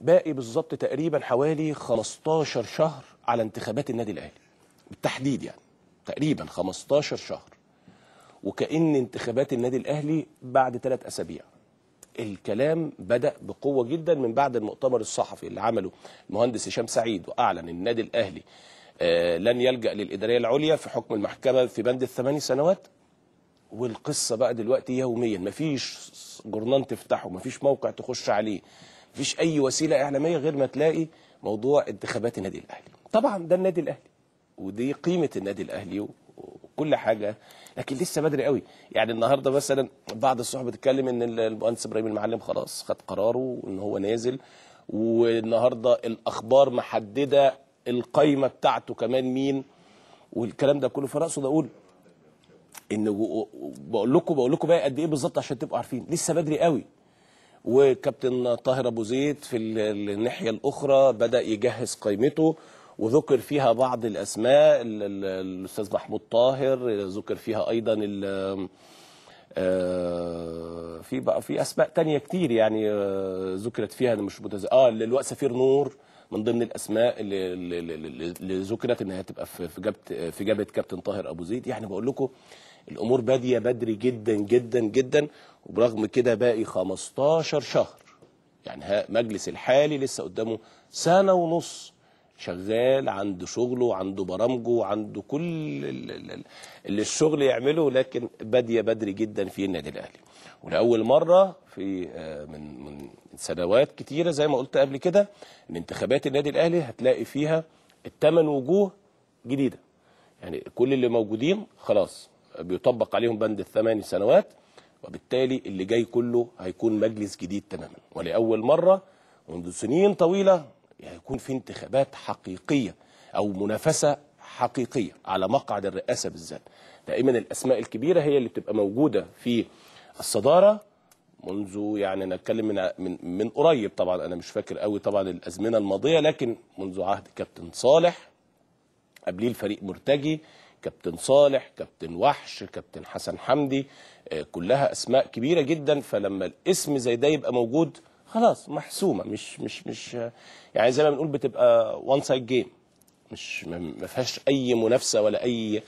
باقي بالظبط تقريبا حوالي 15 شهر على انتخابات النادي الاهلي بالتحديد يعني تقريبا 15 شهر وكأن انتخابات النادي الاهلي بعد ثلاث اسابيع الكلام بدأ بقوة جدا من بعد المؤتمر الصحفي اللي عمله المهندس هشام سعيد وأعلن النادي الأهلي آه لن يلجأ للإدارية العليا في حكم المحكمة في بند الثماني سنوات والقصة بقى دلوقتي يوميا مفيش جورنان تفتحه مفيش موقع تخش عليه مفيش اي وسيله اعلاميه غير ما تلاقي موضوع انتخابات النادي الاهلي طبعا ده النادي الاهلي ودي قيمه النادي الاهلي وكل حاجه لكن لسه بدري قوي يعني النهارده مثلا بعض الصحف بتتكلم ان المهندس ابراهيم المعلم خلاص خد قراره ان هو نازل والنهارده الاخبار محدده القايمه بتاعته كمان مين والكلام ده كله فراسه ده اقول ان بقول لكم بقول لكم بقى قد ايه بالظبط عشان تبقوا عارفين لسه بدري قوي وكابتن طاهر ابو زيد في الناحيه الاخرى بدا يجهز قائمته وذكر فيها بعض الاسماء الاستاذ محمود طاهر ذكر فيها ايضا آه، في بقى في اسماء تانية كتير يعني آه، ذكرت فيها انا مش متز... اه اللواء سفير نور من ضمن الاسماء اللي, اللي ذكرت هي هتبقى في جبهه في جبهه كابتن طاهر ابو زيد يعني بقول لكم الامور باديه بدري جدا جدا جدا وبرغم كده باقي 15 شهر يعني مجلس الحالي لسه قدامه سنه ونص شغال عنده شغله عنده برامجه عنده كل اللي الشغل يعمله لكن بادية بدري جدا في النادي الأهلي ولأول مرة في آه، من من سنوات كتيرة زي ما قلت قبل كده ان انتخابات النادي الأهلي هتلاقي فيها الثمان وجوه جديدة يعني كل اللي موجودين خلاص بيطبق عليهم بند الثمان سنوات وبالتالي اللي جاي كله هيكون مجلس جديد تماما ولأول مرة منذ سنين طويلة هيكون يعني في انتخابات حقيقية أو منافسة حقيقية على مقعد الرئاسة بالذات دائما الأسماء الكبيرة هي اللي بتبقى موجودة في الصدارة منذ يعني نتكلم من من من قريب طبعا انا مش فاكر قوي طبعا الازمنه الماضيه لكن منذ عهد كابتن صالح قبليه الفريق مرتجي كابتن صالح كابتن وحش كابتن حسن حمدي آه، كلها اسماء كبيره جدا فلما الاسم زي ده يبقى موجود خلاص محسومه مش مش مش يعني زي ما بنقول بتبقى وان سايد جيم مش ما فيهاش اي منافسه ولا اي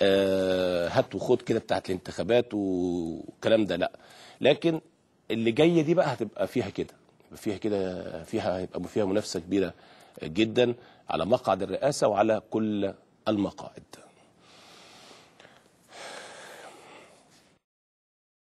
آه، هات وخد كده بتاعت الانتخابات والكلام ده لا لكن اللي جايه دي بقى هتبقى فيها كده فيها كده فيها هيبقى فيها منافسه كبيره جدا على مقعد الرئاسه وعلى كل المقاعد